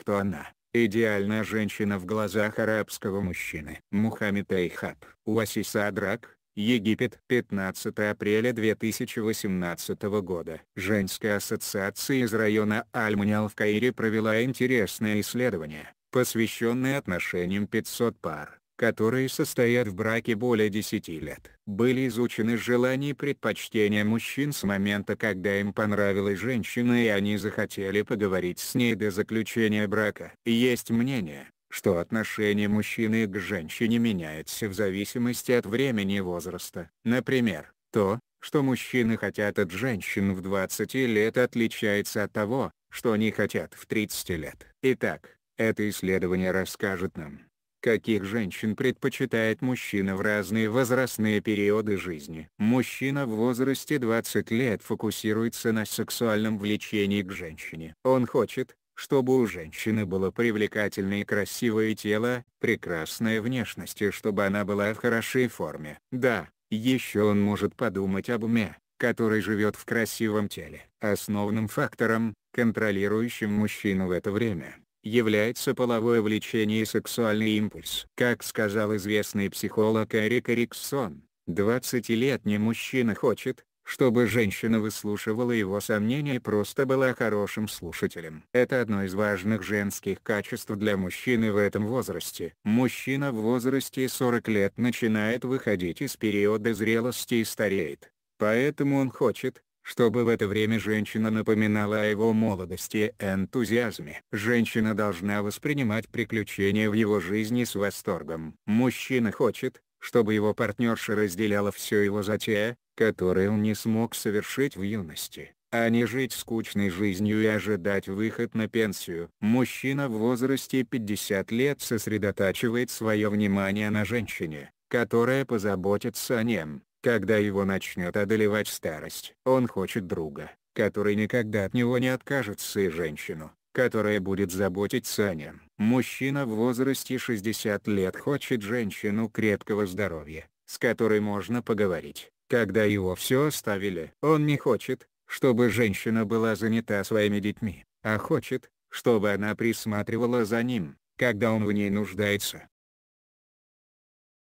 кто она. Идеальная женщина в глазах арабского мужчины. Мухаммед Эйхаб. Уасис Адрак, Египет. 15 апреля 2018 года. Женская ассоциация из района Аль-Мунял в Каире провела интересное исследование, посвященное отношениям 500 пар, которые состоят в браке более 10 лет были изучены желания и предпочтения мужчин с момента, когда им понравилась женщина и они захотели поговорить с ней до заключения брака. Есть мнение, что отношение мужчины к женщине меняется в зависимости от времени и возраста. Например, то, что мужчины хотят от женщин в 20 лет отличается от того, что они хотят в 30 лет. Итак, это исследование расскажет нам, каких женщин предпочитает мужчина в разные возрастные периоды жизни. Мужчина в возрасте 20 лет фокусируется на сексуальном влечении к женщине. Он хочет, чтобы у женщины было привлекательное и красивое тело, прекрасная внешность и чтобы она была в хорошей форме. Да, еще он может подумать об уме, который живет в красивом теле. Основным фактором, контролирующим мужчину в это время, является половое влечение и сексуальный импульс. Как сказал известный психолог Эрик Эриксон, 20-летний мужчина хочет, чтобы женщина выслушивала его сомнения и просто была хорошим слушателем. Это одно из важных женских качеств для мужчины в этом возрасте. Мужчина в возрасте 40 лет начинает выходить из периода зрелости и стареет. Поэтому он хочет, чтобы в это время женщина напоминала о его молодости и энтузиазме. Женщина должна воспринимать приключения в его жизни с восторгом. Мужчина хочет, чтобы его партнерша разделяла все его затея, которые он не смог совершить в юности, а не жить скучной жизнью и ожидать выход на пенсию. Мужчина в возрасте 50 лет сосредотачивает свое внимание на женщине, которая позаботится о нем когда его начнет одолевать старость, он хочет друга, который никогда от него не откажется и женщину, которая будет заботиться о нем. Мужчина в возрасте 60 лет хочет женщину крепкого здоровья, с которой можно поговорить, когда его все оставили. Он не хочет, чтобы женщина была занята своими детьми, а хочет, чтобы она присматривала за ним, когда он в ней нуждается.